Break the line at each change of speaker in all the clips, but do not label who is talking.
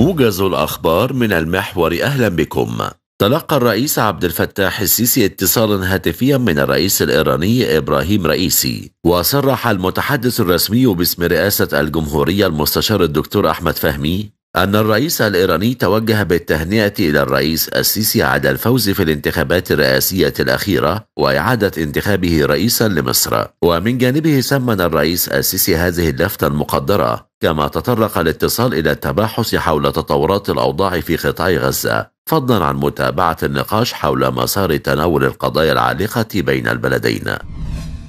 موجز الأخبار من المحور أهلا بكم تلقى الرئيس عبد الفتاح السيسي اتصالا هاتفيا من الرئيس الإيراني إبراهيم رئيسي وصرح المتحدث الرسمي باسم رئاسة الجمهورية المستشار الدكتور أحمد فهمي أن الرئيس الإيراني توجه بالتهنئة إلى الرئيس السيسي على الفوز في الانتخابات الرئاسية الأخيرة وإعادة انتخابه رئيسا لمصر ومن جانبه سمن الرئيس السيسي هذه اللفتة المقدرة كما تطرق الاتصال إلى التباحث حول تطورات الأوضاع في قطاع غزة فضلا عن متابعة النقاش حول مسار تناول القضايا العالقة بين البلدين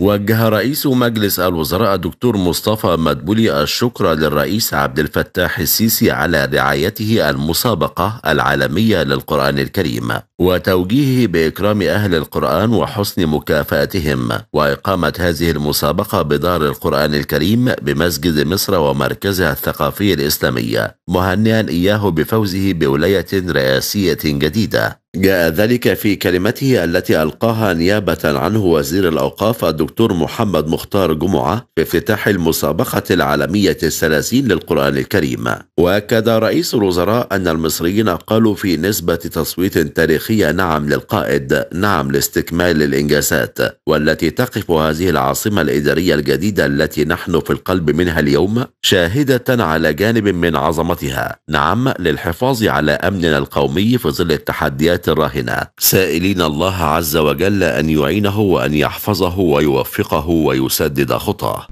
وجه رئيس مجلس الوزراء الدكتور مصطفى مدبولي الشكر للرئيس عبد الفتاح السيسي على رعايته المسابقة العالمية للقرآن الكريم وتوجيهه بإكرام أهل القرآن وحسن مكافأتهم وإقامة هذه المسابقة بدار القرآن الكريم بمسجد مصر ومركزها الثقافي الإسلامي مهنئا إياه بفوزه بولاية رئاسية جديدة جاء ذلك في كلمته التي ألقاها نيابة عنه وزير الأوقاف الدكتور محمد مختار جمعة في افتتاح المسابقة العالمية الثلاثين للقرآن الكريم وأكد رئيس الوزراء أن المصريين قالوا في نسبة تصويت تاريخية نعم للقائد نعم لاستكمال الإنجازات والتي تقف هذه العاصمة الإدارية الجديدة التي نحن في القلب منها اليوم شاهدة على جانب من عظمتها نعم للحفاظ على أمننا القومي في ظل التحديات الحياة الراهنة سائلين الله عز وجل أن يعينه وأن يحفظه ويوفقه ويسدد خطاه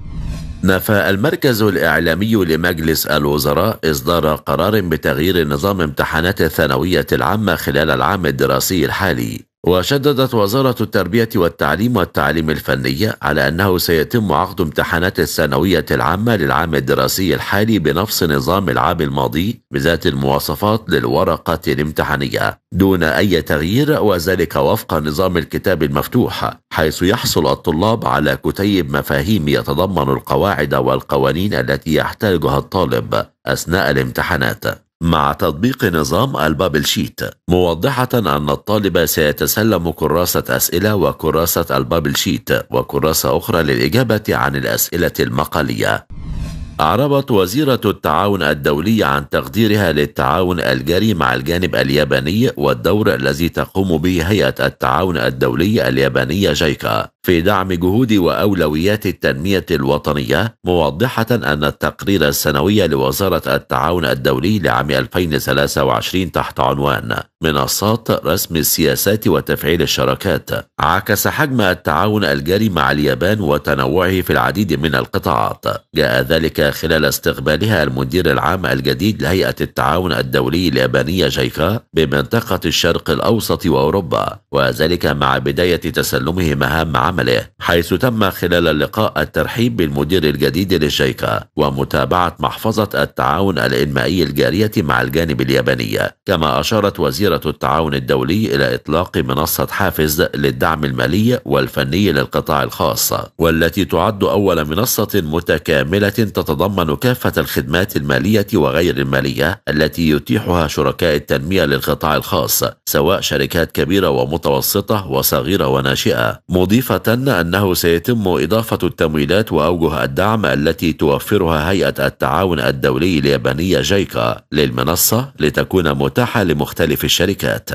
نفى المركز الإعلامي لمجلس الوزراء إصدار قرار بتغيير نظام امتحانات الثانوية العامة خلال العام الدراسي الحالي وشددت وزارة التربية والتعليم والتعليم الفني على أنه سيتم عقد امتحانات الثانوية العامة للعام الدراسي الحالي بنفس نظام العام الماضي بذات المواصفات للورقة الامتحانية دون أي تغيير وذلك وفق نظام الكتاب المفتوح حيث يحصل الطلاب على كتيب مفاهيم يتضمن القواعد والقوانين التي يحتاجها الطالب أثناء الامتحانات مع تطبيق نظام البابل شيت موضحة أن الطالب سيتسلم كراسة أسئلة وكراسة البابل شيت وكراسة أخرى للإجابة عن الأسئلة المقالية أعربت وزيرة التعاون الدولي عن تقديرها للتعاون الجاري مع الجانب الياباني والدور الذي تقوم به هيئة التعاون الدولي اليابانية جايكا في دعم جهود واولويات التنميه الوطنيه موضحه ان التقرير السنوي لوزاره التعاون الدولي لعام 2023 تحت عنوان منصات رسم السياسات وتفعيل الشراكات عكس حجم التعاون الجاري مع اليابان وتنوعه في العديد من القطاعات جاء ذلك خلال استقبالها المدير العام الجديد لهيئه التعاون الدولي اليابانيه جايكا بمنطقه الشرق الاوسط واوروبا وذلك مع بدايه تسلمه مهام عمله حيث تم خلال اللقاء الترحيب بالمدير الجديد للشركة ومتابعة محفظة التعاون الإنمائي الجارية مع الجانب الياباني كما أشارت وزيرة التعاون الدولي إلى إطلاق منصة حافز للدعم المالي والفني للقطاع الخاص والتي تعد أول منصة متكاملة تتضمن كافة الخدمات المالية وغير المالية التي يتيحها شركاء التنمية للقطاع الخاص سواء شركات كبيرة ومتوسطة وصغيرة وناشئة مضيفة أنه سيتم إضافة التمويلات وأوجه الدعم التي توفرها هيئة التعاون الدولي اليابانية جايكا للمنصة لتكون متاحة لمختلف الشركات